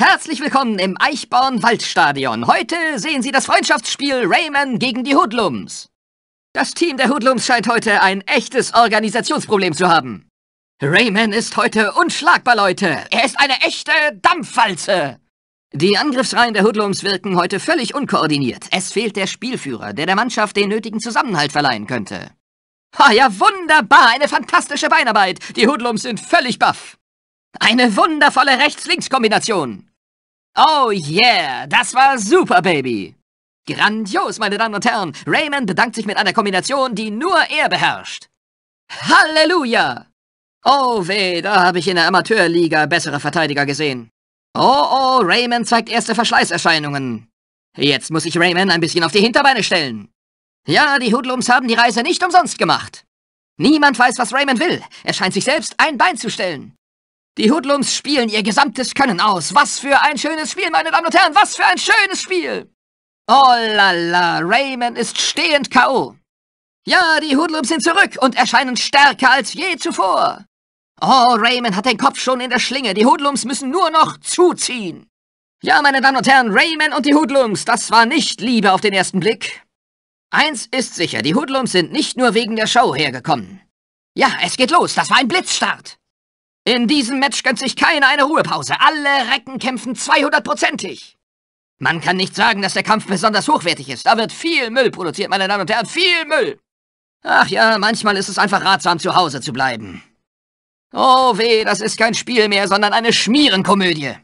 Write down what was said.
Herzlich willkommen im Eichborn Waldstadion. Heute sehen Sie das Freundschaftsspiel Rayman gegen die Hoodlums. Das Team der Hoodlums scheint heute ein echtes Organisationsproblem zu haben. Rayman ist heute unschlagbar, Leute. Er ist eine echte Dampfwalze. Die Angriffsreihen der Hoodlums wirken heute völlig unkoordiniert. Es fehlt der Spielführer, der der Mannschaft den nötigen Zusammenhalt verleihen könnte. Ha, ja, wunderbar, eine fantastische Beinarbeit. Die Hoodlums sind völlig baff. Eine wundervolle Rechts-Links-Kombination. Oh yeah, das war super, Baby. Grandios, meine Damen und Herren. Raymond bedankt sich mit einer Kombination, die nur er beherrscht. Halleluja! Oh weh, da habe ich in der Amateurliga bessere Verteidiger gesehen. Oh oh, Raymond zeigt erste Verschleißerscheinungen. Jetzt muss ich Raymond ein bisschen auf die Hinterbeine stellen. Ja, die Hoodlums haben die Reise nicht umsonst gemacht. Niemand weiß, was Raymond will. Er scheint sich selbst ein Bein zu stellen. Die Hoodlums spielen ihr gesamtes Können aus. Was für ein schönes Spiel, meine Damen und Herren, was für ein schönes Spiel! Oh la la, Rayman ist stehend K.O. Ja, die Hoodlums sind zurück und erscheinen stärker als je zuvor. Oh, Rayman hat den Kopf schon in der Schlinge. Die Hoodlums müssen nur noch zuziehen. Ja, meine Damen und Herren, Rayman und die Hoodlums, das war nicht Liebe auf den ersten Blick. Eins ist sicher, die Hoodlums sind nicht nur wegen der Show hergekommen. Ja, es geht los, das war ein Blitzstart. In diesem Match gönnt sich keiner eine Ruhepause. Alle Recken kämpfen 200%ig. Man kann nicht sagen, dass der Kampf besonders hochwertig ist. Da wird viel Müll produziert, meine Damen und Herren, viel Müll. Ach ja, manchmal ist es einfach ratsam, zu Hause zu bleiben. Oh weh, das ist kein Spiel mehr, sondern eine Schmierenkomödie.